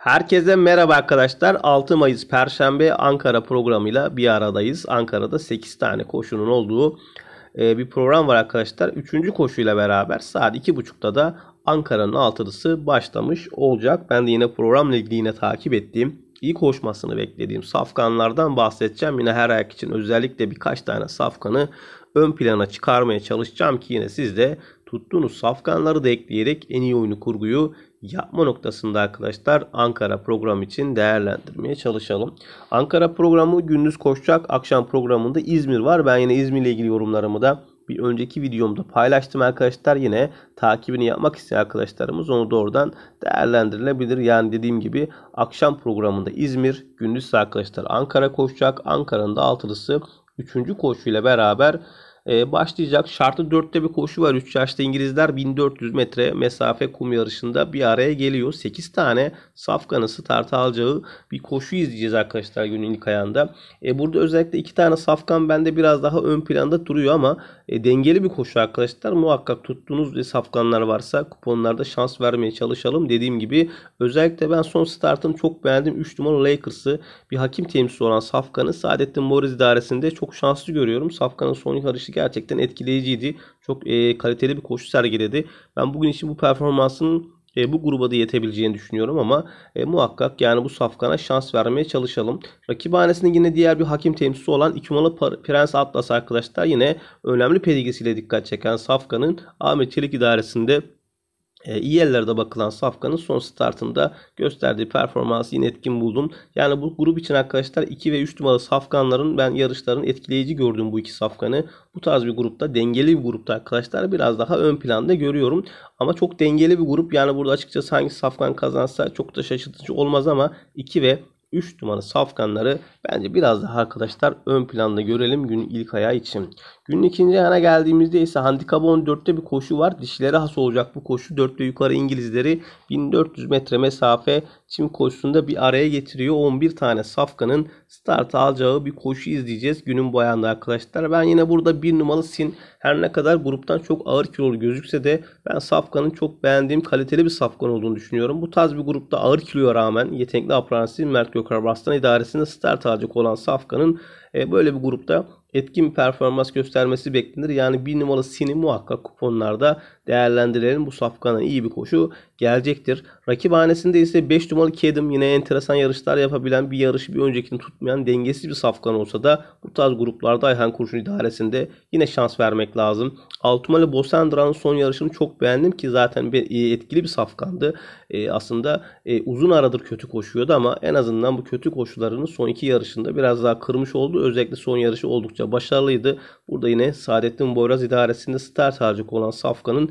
Herkese merhaba arkadaşlar. 6 Mayıs Perşembe Ankara programıyla bir aradayız. Ankara'da 8 tane koşunun olduğu e, bir program var arkadaşlar. 3. koşuyla beraber saat 2.30'da da Ankara'nın altılısı başlamış olacak. Ben de yine programla ilgili yine takip ettiğim, iyi koşmasını beklediğim safkanlardan bahsedeceğim. Yine her ayak için özellikle birkaç tane safkanı ön plana çıkarmaya çalışacağım ki yine siz de tuttuğunuz safkanları da ekleyerek en iyi oyunu kurguyu yapma noktasında arkadaşlar Ankara programı için değerlendirmeye çalışalım. Ankara programı gündüz koşacak. Akşam programında İzmir var. Ben yine İzmir ile ilgili yorumlarımı da bir önceki videomda paylaştım arkadaşlar. Yine takibini yapmak isteyen arkadaşlarımız onu doğrudan değerlendirilebilir. Yani dediğim gibi akşam programında İzmir, gündüzse arkadaşlar Ankara koşacak. Ankara'nın da altılısı 3. koşuyla beraber ee, başlayacak. Şartı 4'te bir koşu var. 3 yaşta İngilizler 1400 metre mesafe kum yarışında bir araya geliyor. 8 tane safkanı starta alacağı bir koşu izleyeceğiz arkadaşlar günün ilk ayağında. E, burada özellikle 2 tane safkan bende biraz daha ön planda duruyor ama e, dengeli bir koşu arkadaşlar. Muhakkak tuttuğunuz e, safkanlar varsa kuponlarda şans vermeye çalışalım. Dediğim gibi özellikle ben son startını çok beğendim. 3 numara Lakers'ı bir hakim temsilcisi olan Safkan'ı Saadettin Moriz idaresinde çok şanslı görüyorum. Safkan'ın son yarışı gerçekten etkileyiciydi. Çok e, kaliteli bir koşu sergiledi. Ben bugün için bu performansın e, bu gruba da yetebileceğini düşünüyorum ama e, muhakkak yani bu safkana şans vermeye çalışalım. Rakibhanesinde yine diğer bir hakim temsilcisi olan İkumalı Prens Atlas arkadaşlar yine önemli pedigisiyle dikkat çeken safkanın Ahmet Çelik idaresinde e, iyi ellerde bakılan Safkan'ın son startında gösterdiği performansı yine etkin buldum. Yani bu grup için arkadaşlar 2 ve 3 numaralı Safkanların ben yarışların etkileyici gördüğüm bu iki Safkan'ı. Bu tarz bir grupta dengeli bir grupta arkadaşlar biraz daha ön planda görüyorum. Ama çok dengeli bir grup yani burada açıkçası hangi Safkan kazansa çok da şaşırtıcı olmaz ama 2 ve 3 numaralı safkanları bence biraz daha arkadaşlar ön planda görelim günün ilk ayağı için. Günün ikinci yana geldiğimizde ise handikap 14'te bir koşu var. Dişlere has olacak bu koşu. Dörtlü yukarı İngilizleri 1400 metre mesafe çim koşusunda bir araya getiriyor. 11 tane safkanın start alacağı bir koşu izleyeceğiz günün bu boyanda arkadaşlar. Ben yine burada bir numaralı Sin her ne kadar gruptan çok ağır kilolu gözükse de ben safkanın çok beğendiğim kaliteli bir safkan olduğunu düşünüyorum. Bu tarz bir grupta ağır kiloya rağmen yetenekli apransiz Mert Gökhan Bastan idaresinde start alacak olan safkanın e, böyle bir grupta etkin performans göstermesi beklenir. Yani bir numaralı Sini muhakkak kuponlarda değerlendirelim. Bu Safkan'a iyi bir koşu gelecektir. Rakip hanesinde ise 5 numaralı Kedim yine enteresan yarışlar yapabilen bir yarışı bir öncekini tutmayan dengesiz bir Safkan olsa da bu tarz gruplarda Ayhan Kurşun idaresinde yine şans vermek lazım. 6 numaralı Bosendra'nın son yarışını çok beğendim ki zaten bir, e, etkili bir Safkan'dı. E, aslında e, uzun aradır kötü koşuyordu ama en azından bu kötü koşularını son iki yarışında biraz daha kırmış oldu. Özellikle son yarışı oldukça başarılıydı. Burada yine Saadettin Boyraz idaresinde star harcı olan Safkan'ın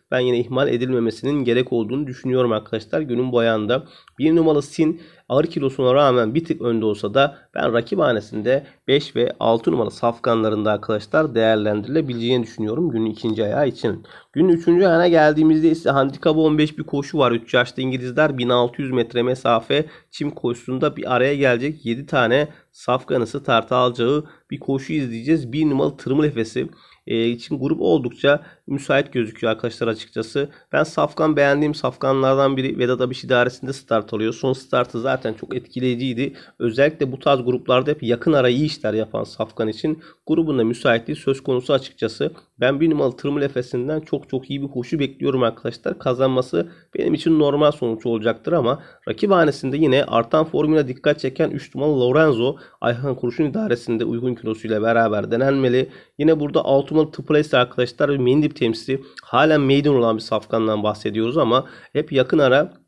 ben yine ihmal edilmemesinin gerek olduğunu düşünüyorum arkadaşlar. Günün boyanda bir numaralı Sin ağır kilosuna rağmen bir tık önde olsa da ben rakip hanesinde 5 ve 6 numaralı safkanlarında arkadaşlar değerlendirilebileceğini düşünüyorum günün ikinci ayağı için. Günün üçüncü ayağına geldiğimizde ise handikap 15 bir koşu var. 3 yaşlı İngilizler 1600 metre mesafe çim koşusunda bir araya gelecek 7 tane safkanısı tarta alacağı bir koşu izleyeceğiz. 1 numaralı tırmıl efesi için grup oldukça müsait gözüküyor arkadaşlar açık açıkçası. Ben Safkan beğendiğim Safkanlardan biri Vedat Abiş idaresinde start alıyor. Son startı zaten çok etkileyiciydi. Özellikle bu tarz gruplarda hep yakın ara iyi işler yapan Safkan için grubunda müsaitliği söz konusu açıkçası. Ben bir numaralı Tırmıl Efes'inden çok çok iyi bir koşu bekliyorum arkadaşlar. Kazanması benim için normal sonuç olacaktır ama rakip hanesinde yine artan formuna dikkat çeken 3 numaralı Lorenzo Ayhan Kurşun idaresinde uygun kilosuyla beraber denenmeli. Yine burada 6 numaralı Tıplace arkadaşlar ve Mendip temsili halen meydan olan bir safkandan bahsediyoruz ama hep yakın ara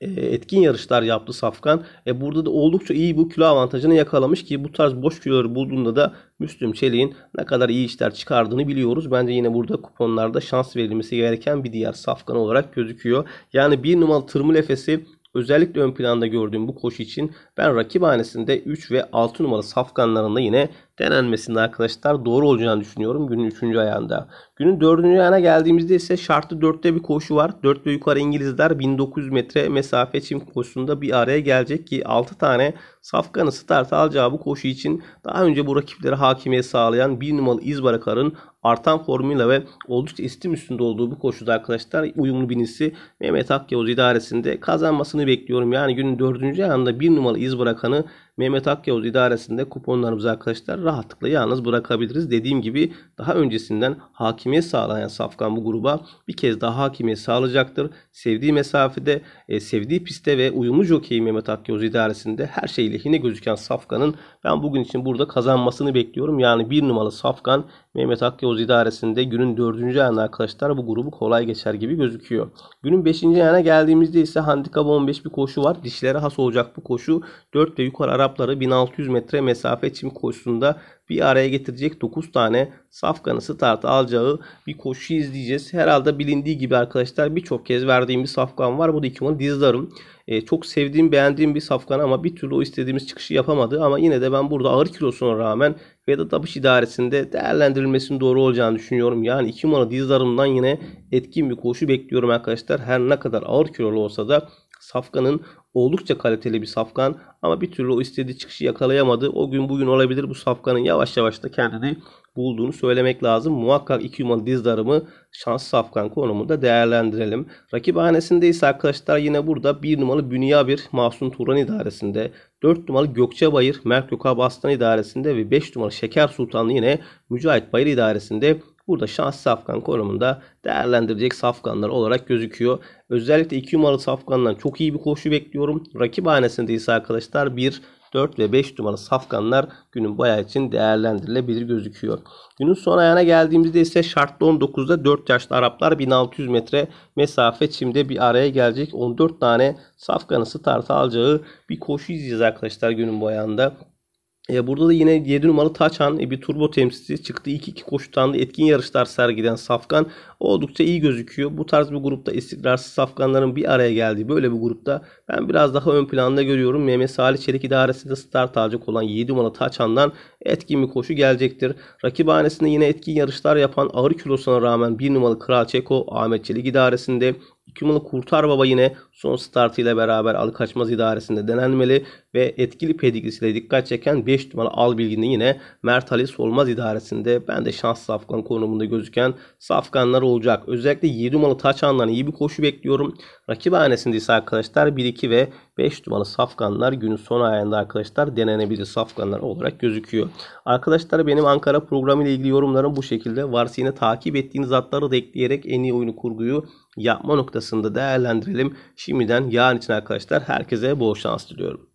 e, etkin yarışlar yaptı Safkan. E burada da oldukça iyi bu kilo avantajını yakalamış ki bu tarz boş kiloları bulduğunda da Müslüm Çelik'in ne kadar iyi işler çıkardığını biliyoruz. Bence yine burada kuponlarda şans verilmesi gereken bir diğer Safkan olarak gözüküyor. Yani bir numaralı tırmıl efesi özellikle ön planda gördüğüm bu koşu için ben rakip hanesinde 3 ve 6 numaralı safkanlarında yine denenmesinde arkadaşlar doğru olacağını düşünüyorum günün 3. ayağında. Günün 4. ayağına geldiğimizde ise şartlı 4'te bir koşu var. 4 ve yukarı İngilizler 1900 metre mesafe çim koşusunda bir araya gelecek ki 6 tane Safkan'ı start alacağı bu koşu için daha önce bu rakiplere hakimiyet sağlayan 1 numaralı İzbarakar'ın artan formuyla ve oldukça istim üstünde olduğu bu koşuda arkadaşlar uyumlu binisi Mehmet Akyavuz idaresinde kazanmasını bekliyorum. Yani günün 4. ayağında 1 numaralı iz bırakanı Mehmet Akyavuz idaresinde kuponlarımız arkadaşlar rahatlıkla yalnız bırakabiliriz. Dediğim gibi daha öncesinden hakimiyet sağlayan Safkan bu gruba bir kez daha hakimiyet sağlayacaktır. Sevdiği mesafede, e, sevdiği piste ve uyumu jokeyi Mehmet Akgöz idaresinde her şey lehine gözüken Safkan'ın ben bugün için burada kazanmasını bekliyorum. Yani bir numaralı Safkan Mehmet Akyavuz idaresinde günün dördüncü ayına arkadaşlar bu grubu kolay geçer gibi gözüküyor. Günün beşinci ayına geldiğimizde ise handikap 15 bir koşu var. Dişlere has olacak bu koşu. 4 ve yukarı Arapları 1600 metre mesafe çim koşusunda bir araya getirecek 9 tane safkanı starta alacağı bir koşu izleyeceğiz. Herhalde bilindiği gibi arkadaşlar birçok kez verdiğim bir safkan var. Bu da Ikimon'un dizdarım. E, çok sevdiğim beğendiğim bir safkan ama bir türlü o istediğimiz çıkışı yapamadı. Ama yine de ben burada ağır kilosuna rağmen Vedat Apış idaresinde değerlendirilmesinin doğru olacağını düşünüyorum. Yani iki mana dizdarımdan yine etkin bir koşu bekliyorum arkadaşlar. Her ne kadar ağır kilolu olsa da Safkan'ın Oldukça kaliteli bir safkan ama bir türlü o istediği çıkışı yakalayamadı. O gün bugün olabilir bu safkanın yavaş yavaş da kendini bulduğunu söylemek lazım. Muhakkak iki numaralı dizdarımı şans safkan konumunda değerlendirelim. Rakip Rakibhanesinde ise arkadaşlar yine burada 1 numaralı bir masum Turan idaresinde, 4 numaralı Gökçebayır Mert Gökhan Aslan idaresinde ve 5 numaralı Şeker Sultan yine Mücahit Bayır idaresinde Burada şans safkan konumunda değerlendirecek safkanlar olarak gözüküyor. Özellikle 2 numaralı safkandan çok iyi bir koşu bekliyorum. Rakip hanesinde ise arkadaşlar 1, 4 ve 5 numaralı safkanlar günün bayağı için değerlendirilebilir gözüküyor. Günün son ayağına geldiğimizde ise şartlı 19'da 4 yaşlı Araplar 1600 metre mesafe çimde bir araya gelecek. 14 tane safkanı starta alacağı bir koşu izleyeceğiz arkadaşlar günün bu e, burada da yine 7 numaralı Taçan e, bir turbo temsilcisi çıktı. 2-2 koşutan etkin yarışlar sergiden Safkan oldukça iyi gözüküyor. Bu tarz bir grupta istikrarsız Safkanların bir araya geldiği böyle bir grupta ben biraz daha ön planda görüyorum. Mehmet Salih Çelik idaresinde start alacak olan 7 numaralı Taçan'dan etkin bir koşu gelecektir. Rakibhanesinde yine etkin yarışlar yapan ağır kilosuna rağmen 1 numaralı Kral Çeko Ahmet Çelik idaresinde İkümalı Kurtar Baba yine son startıyla beraber Ali Kaçmaz idaresinde denenmeli ve etkili pedigrisiyle dikkat çeken 5 numaralı Al Bilgin'i yine Mert Ali Solmaz idaresinde ben de şans safkan konumunda gözüken safkanlar olacak. Özellikle 7 numaralı Taçan'dan iyi bir koşu bekliyorum. Rakip hanesinde ise arkadaşlar 1-2 ve 5 numaralı safkanlar günün son ayında arkadaşlar denenebilir safkanlar olarak gözüküyor. Arkadaşlar benim Ankara programı ile ilgili yorumlarım bu şekilde. Varsa yine takip ettiğiniz atları da ekleyerek en iyi oyunu kurguyu yapma noktasında değerlendirelim. Şimdiden yarın için arkadaşlar herkese bol şans diliyorum.